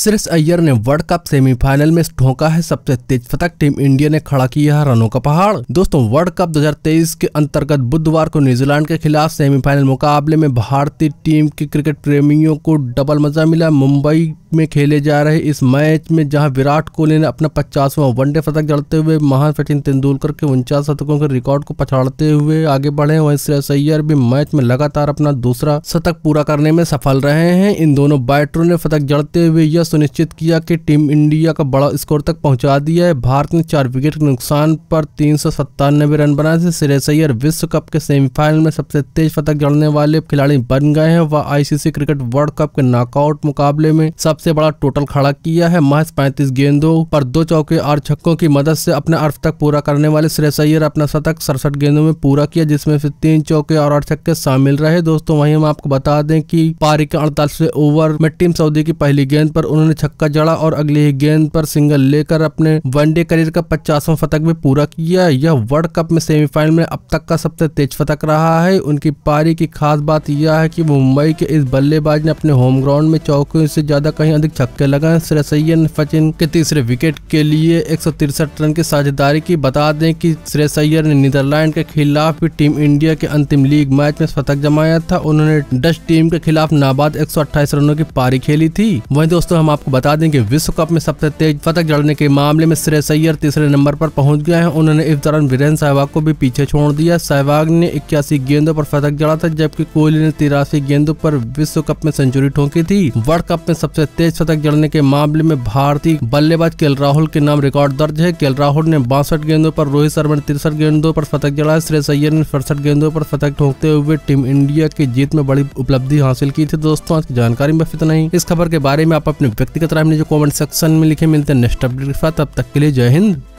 श्रेष अय्यर ने world cup semifinal में ढोंका है सबसे तेज फतक टीम इंडिया ने खड़ा किया है रनों का पहाड़ दोस्तों वर्ल्ड कप 2023 के अंतर्गत बुधवार को न्यूजीलैंड के खिलाफ सेमीफाइनल मुकाबले में भारतीय टीम के क्रिकेट प्रेमियों को डबल मजा मिला मुंबई में खेले जा रहे इस मैच में जहां विराट कोहली ने अपना पचासवा वनडे शतक जड़ते हुए महान सचिन तेंदुलकर के उनचास शतकों के रिकॉर्ड को पछाड़ते हुए आगे बढ़े वहीं श्रेयस अय्यर भी मैच में लगातार अपना दूसरा शतक पूरा करने में सफल रहे हैं इन दोनों बैटरों ने शतक जड़ते हुए यह सुनिश्चित किया कि टीम इंडिया का बड़ा स्कोर तक पहुंचा दिया है भारत ने चार विकेट के नुकसान पर तीन रन बनाए थे सिरे अय्यर विश्व कप के सेमीफाइनल में सबसे तेज पतक जड़ने वाले खिलाड़ी बन गए हैं वह आईसीसी क्रिकेट वर्ल्ड कप के नॉकआउट मुकाबले में सबसे बड़ा टोटल खड़ा किया है महज पैंतीस गेंदों पर दो चौके और छक्कों की मदद से अपने अर्थ तक पूरा करने वाले सिरे अय्यर अपना शतक सड़सठ गेंदों में पूरा किया जिसमें से तीन चौके और आठ छक्के शामिल रहे दोस्तों वहीं हम आपको बता दें कि पारी के अड़तालीसवें ओवर में टीम सऊदी की पहली गेंद पर उन्होंने छक्का जड़ा और अगले ही गेंद पर सिंगल लेकर अपने वनडे करियर का पचासवां फतक भी पूरा किया यह वर्ल्ड कप में सेमीफाइनल में अब तक का सबसे तेज फतक रहा है उनकी पारी की खास बात यह है की मुंबई के इस बल्लेबाज ने अपने होम ग्राउंड में चौकियों से ज्यादा कहीं अधिक छक्के लगाए ने सचिन के तीसरे विकेट के लिए एक रन की साझेदारी की बता दें कि सैयर ने नीदरलैंड के खिलाफ भी टीम इंडिया के अंतिम लीग मैच में शतक जमाया था उन्होंने डच टीम के खिलाफ नाबाद एक रनों की पारी खेली थी वहीं दोस्तों हम आपको बता दें कि विश्व कप में सबसे तेज फतक जड़ने के मामले में श्रेय सैयर तीसरे नंबर पर पहुंच गए हैं उन्होंने इस दौरान वीरेंद्र सहवाग को भी पीछे छोड़ दिया सहवाग ने इक्यासी गेंदों पर फतक जड़ा था जबकि कोहली ने तिरासी गेंदों पर विश्व कप में सेंचुरी ठोंकी थी वर्ल्ड कप में सबसे तेज फतक जड़ने के मामले में भारतीय बल्लेबाज के राहुल के नाम रिकॉर्ड दर्ज है के राहुल ने बासठ गेंदों पर रोहित शर्मा ने तिरसठ गेंदों पर फतक जड़ा श्रेय सैयर ने सड़सठ गेंदों पर फतक ठोंकते हुए टीम इंडिया की जीत में बड़ी उपलब्धि हासिल की थी दोस्तों आज की जानकारी में फित नहीं इस खबर के बारे में आप अपने व्यक्तिगत राय अपने जो कमेंट सेक्शन में लिखे मिलते हैं नेक्स्ट अपडेट के साथ तब तक के लिए जय हिंद